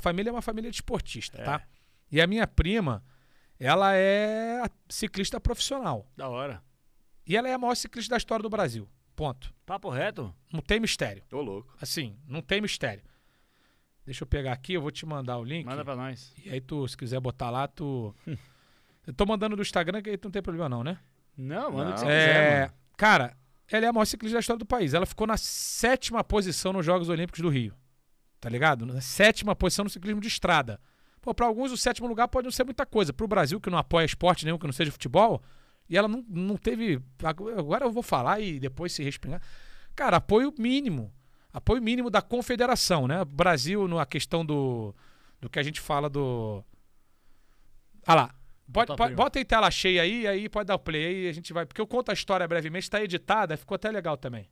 família é uma família de esportista, é. tá? E a minha prima, ela é ciclista profissional. Da hora. E ela é a maior ciclista da história do Brasil. Ponto. Papo reto? Não tem mistério. Tô louco. Assim, não tem mistério. Deixa eu pegar aqui, eu vou te mandar o link. Manda pra nós. E aí tu, se quiser botar lá, tu... eu tô mandando do Instagram, que aí tu não tem problema não, né? Não, manda o que você é... quiser, mano. Cara, ela é a maior ciclista da história do país. Ela ficou na sétima posição nos Jogos Olímpicos do Rio tá ligado? Na sétima posição no ciclismo de estrada. Pô, para alguns o sétimo lugar pode não ser muita coisa. Para o Brasil, que não apoia esporte nenhum, que não seja futebol, e ela não, não teve. Agora eu vou falar e depois se respingar. Cara, apoio mínimo. Apoio mínimo da confederação, né? Brasil, na questão do. Do que a gente fala do. Ah lá. Bota, bota, bota em tela cheia aí, aí pode dar o play aí, a gente vai. Porque eu conto a história brevemente, está editada, ficou até legal também.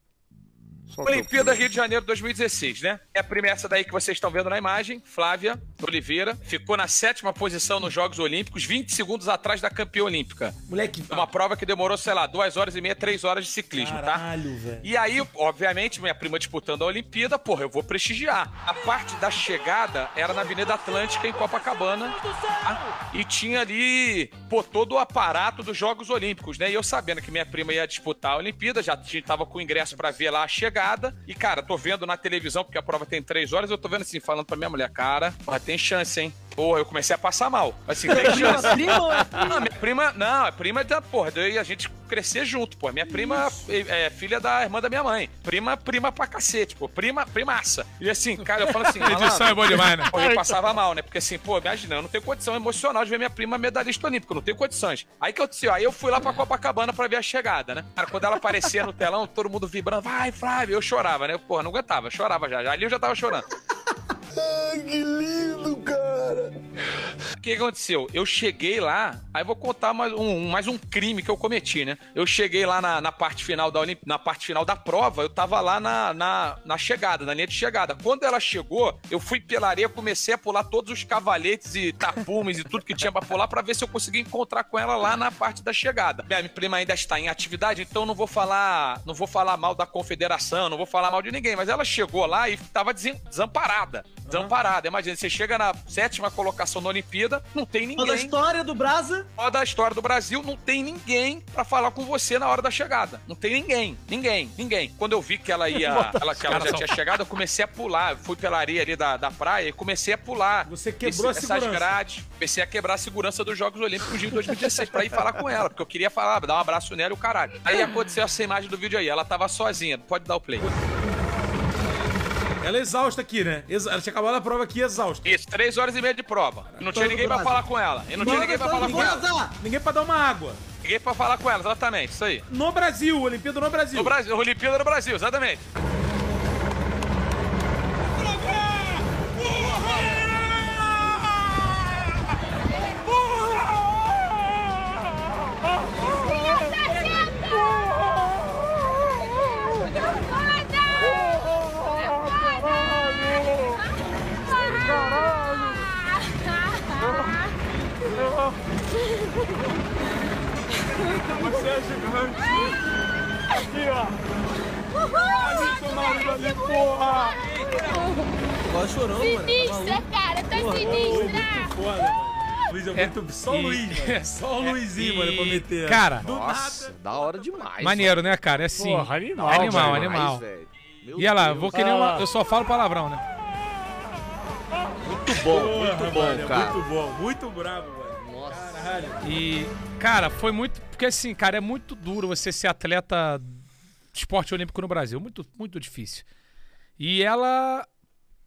Olimpíada Rio de Janeiro 2016, né? É a primeira essa daí que vocês estão vendo na imagem, Flávia. Oliveira, ficou na sétima posição nos Jogos Olímpicos, 20 segundos atrás da campeã olímpica. Moleque. Uma prova que demorou, sei lá, 2 horas e meia, 3 horas de ciclismo, Caralho, tá? Caralho, velho. E aí, obviamente, minha prima disputando a Olimpíada, porra, eu vou prestigiar. A parte da chegada era na Avenida Atlântica, em Copacabana. Tá? E tinha ali, pô, todo o aparato dos Jogos Olímpicos, né? E eu sabendo que minha prima ia disputar a Olimpíada, já tava com ingresso para ver lá a chegada. E, cara, tô vendo na televisão, porque a prova tem 3 horas, eu tô vendo assim, falando pra minha mulher, cara, vai tem chance, hein? Porra, eu comecei a passar mal. Assim, tem chance. Prima, é prima? Não, minha prima, não, é prima da tá, porra, daí a gente crescer junto, pô. Minha prima é, é, filha da irmã da minha mãe. Prima, prima pra cacete, pô. Prima, primaça. E assim, cara, eu falo assim. Edição é bom demais, né? Pô, eu passava mal, né? Porque assim, pô, imagina, eu não tenho condição emocional de ver minha prima medalhista olímpica, eu não tenho condições. Aí que eu disse, ó, aí eu fui lá pra Copacabana pra ver a chegada, né? Cara, quando ela aparecia no telão, todo mundo vibrando, vai, Flávio, eu chorava, né? Porra, não aguentava, chorava já. já ali eu já tava chorando que lindo, cara! O que aconteceu? Eu cheguei lá, aí vou contar mais um, mais um crime que eu cometi, né? Eu cheguei lá na, na parte final da Olimp... na parte final da prova, eu tava lá na, na, na, chegada, na linha de chegada. Quando ela chegou, eu fui pela areia, comecei a pular todos os cavaletes e tapumes e tudo que tinha pra pular pra ver se eu conseguia encontrar com ela lá na parte da chegada. Minha prima ainda está em atividade, então não vou falar, não vou falar mal da confederação, não vou falar mal de ninguém, mas ela chegou lá e tava desamparada. Desamparado. Uhum. Imagina, você chega na sétima colocação na Olimpíada, não tem ninguém. Toda a história do Brasil Toda a história do Brasil, não tem ninguém para falar com você na hora da chegada. Não tem ninguém, ninguém, ninguém. Quando eu vi que ela ia, ela, que ela já tinha chegado, eu comecei a pular. Fui pela areia ali da, da praia e comecei a pular. Você quebrou esse, a segurança. Essas grades. Comecei a quebrar a segurança dos Jogos Olímpicos de 2016 pra ir falar com ela, porque eu queria falar, dar um abraço nela e o caralho. Aí aconteceu essa imagem do vídeo aí. Ela tava sozinha. Pode dar o play. Ela é exausta aqui, né? Exa ela tinha acabado a prova aqui exausta. Isso, três horas e meia de prova. não tinha então, ninguém pra falar com ela. E não Mano, tinha ninguém pra falar ninguém com ela. ela. Ninguém pra dar uma água. Ninguém pra falar com ela, exatamente, isso aí. No Brasil, Olimpíada no Brasil. No Brasil, Olimpíada no Brasil, exatamente. Aqui, ó. Uhul! Olha isso, Mauro, ali, porra! Quase Sinistra, cara. Tá porra, sinistra. Muito foda, mano. Luiz é muito. só o Luiz, mano. É, só o Luizinho, mano, pra meter. Cara, do nossa, nada. da hora demais. Maneiro, mano. né, cara? É sim. Porra, animal, animal. Demais, animal. e olha lá, vou querer uma. Eu só falo palavrão, né? Muito bom, muito bom, é cara. Muito bom, muito bravo, mano. Caralho. E, cara, foi muito. Porque assim, cara, é muito duro você ser atleta de esporte olímpico no Brasil. Muito, muito difícil. E ela.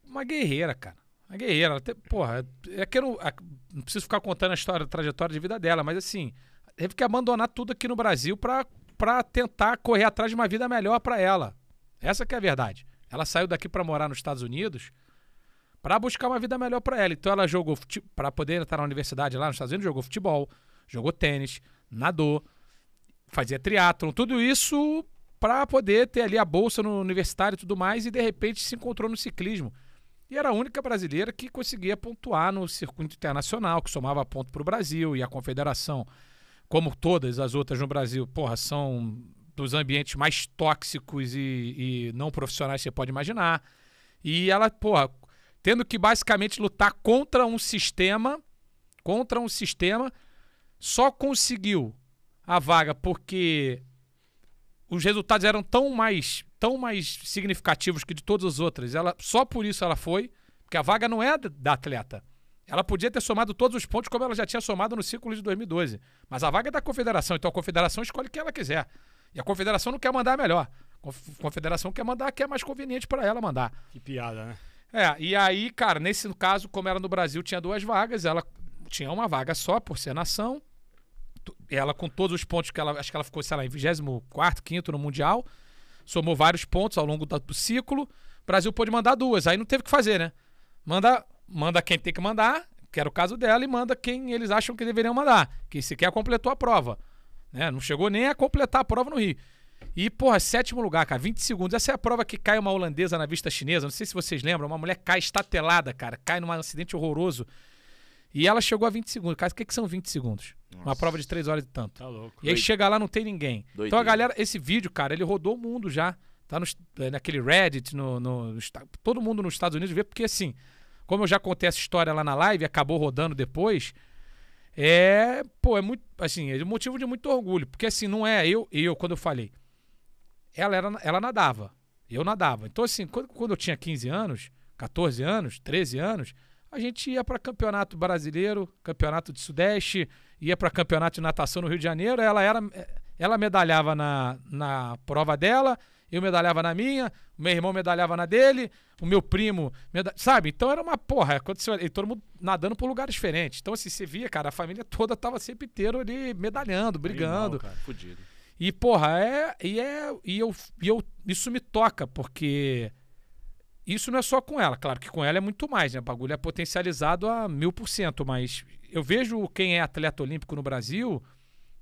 Uma guerreira, cara. Uma guerreira. Até, porra, é que eu não, não preciso ficar contando a história, a trajetória de vida dela, mas assim, teve que abandonar tudo aqui no Brasil pra, pra tentar correr atrás de uma vida melhor para ela. Essa que é a verdade. Ela saiu daqui para morar nos Estados Unidos para buscar uma vida melhor para ela. Então ela jogou para poder estar na universidade lá nos Estados Unidos, jogou futebol, jogou tênis, nadou, fazia triatlon, tudo isso para poder ter ali a bolsa no universitário e tudo mais e de repente se encontrou no ciclismo. E era a única brasileira que conseguia pontuar no circuito internacional, que somava ponto para o Brasil e a confederação, como todas as outras no Brasil, porra, são dos ambientes mais tóxicos e, e não profissionais que você pode imaginar. E ela, porra, tendo que basicamente lutar contra um sistema, contra um sistema, só conseguiu a vaga porque os resultados eram tão mais, tão mais significativos que de todas as outras. Ela só por isso ela foi, porque a vaga não é da atleta. Ela podia ter somado todos os pontos como ela já tinha somado no ciclo de 2012, mas a vaga é da confederação, então a confederação escolhe quem ela quiser. E a confederação não quer mandar melhor. A confederação quer mandar a que é mais conveniente para ela mandar. Que piada, né? É, e aí, cara, nesse caso, como era no Brasil, tinha duas vagas, ela tinha uma vaga só, por ser nação. Ela, com todos os pontos que ela. Acho que ela ficou, sei lá, em 24, 5 no Mundial. Somou vários pontos ao longo do ciclo. O Brasil pôde mandar duas. Aí não teve o que fazer, né? Manda, manda quem tem que mandar, que era o caso dela, e manda quem eles acham que deveriam mandar. Que sequer completou a prova. Né? Não chegou nem a completar a prova no Rio. E, porra, sétimo lugar, cara, 20 segundos. Essa é a prova que cai uma holandesa na vista chinesa. Não sei se vocês lembram, uma mulher cai estatelada, cara, cai num acidente horroroso. E ela chegou a 20 segundos. Cara, o que, que são 20 segundos? Nossa. Uma prova de 3 horas e tanto. Tá louco. E aí Doido. chega lá, não tem ninguém. Doido. Então a galera, esse vídeo, cara, ele rodou o mundo já. Tá no, eh, naquele Reddit, no, no, todo mundo nos Estados Unidos vê, porque assim, como eu já contei essa história lá na live, acabou rodando depois. É, pô, é muito, assim, é motivo de muito orgulho, porque assim, não é eu, eu quando eu falei, ela, era, ela nadava. Eu nadava. Então, assim, quando, quando eu tinha 15 anos, 14 anos, 13 anos, a gente ia para campeonato brasileiro, campeonato de Sudeste, ia para campeonato de natação no Rio de Janeiro. Ela era, ela medalhava na, na prova dela, eu medalhava na minha, meu irmão medalhava na dele, o meu primo, sabe? Então era uma porra, aconteceu, e todo mundo nadando por lugares diferentes. Então assim, você via, cara, a família toda tava sempre inteiro ali medalhando, brigando. cara, fudido. E, porra, é, e, é, e, eu, e eu, isso me toca, porque isso não é só com ela. Claro que com ela é muito mais, né? O bagulho é potencializado a mil por cento, mas eu vejo quem é atleta olímpico no Brasil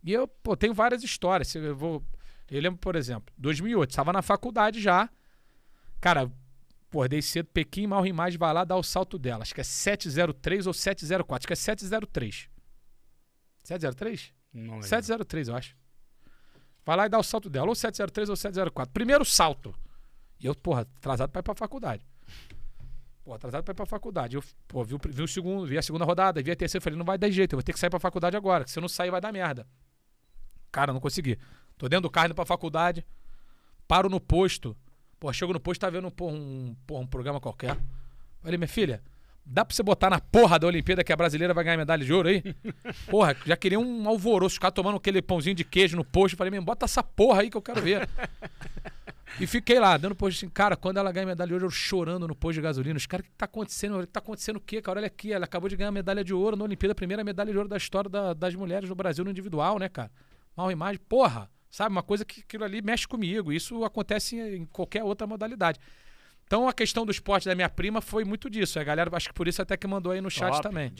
e eu pô, tenho várias histórias. Eu, vou, eu lembro, por exemplo, 2008, estava na faculdade já. Cara, dei cedo, Pequim, mal rimagem, vai lá dar o salto dela. Acho que é 703 ou 704. Acho que é 703. 703? Não lembro. 703, eu acho. Vai lá e dá o salto dela, ou 703 ou 704. Primeiro salto. E eu, porra, atrasado para ir pra faculdade. Pô, atrasado pra ir pra faculdade. Eu, pô, vi, vi o segundo, vi a segunda rodada, vi a terceira, falei, não vai dar jeito, eu vou ter que sair pra faculdade agora, se eu não sair vai dar merda. Cara, não consegui. Tô dentro do carro indo pra faculdade, paro no posto. Pô, chego no posto, tá vendo pô, um, pô, um programa qualquer. Falei, minha filha, Dá pra você botar na porra da Olimpíada que a brasileira vai ganhar medalha de ouro aí? Porra, já queria um alvoroço, ficar tomando aquele pãozinho de queijo no posto. Falei, mesmo, bota essa porra aí que eu quero ver. E fiquei lá, dando posto assim, cara, quando ela ganha medalha de ouro, eu chorando no posto de gasolina. Os caras, o que tá acontecendo? O que tá acontecendo o quê, cara? Olha aqui, ela acabou de ganhar medalha de ouro na Olimpíada, a primeira medalha de ouro da história da, das mulheres no Brasil no individual, né, cara? Mal imagem, porra, sabe? Uma coisa que aquilo ali mexe comigo. Isso acontece em qualquer outra modalidade. Então a questão do esporte da minha prima foi muito disso. A galera, acho que por isso até que mandou aí no chat Top. também.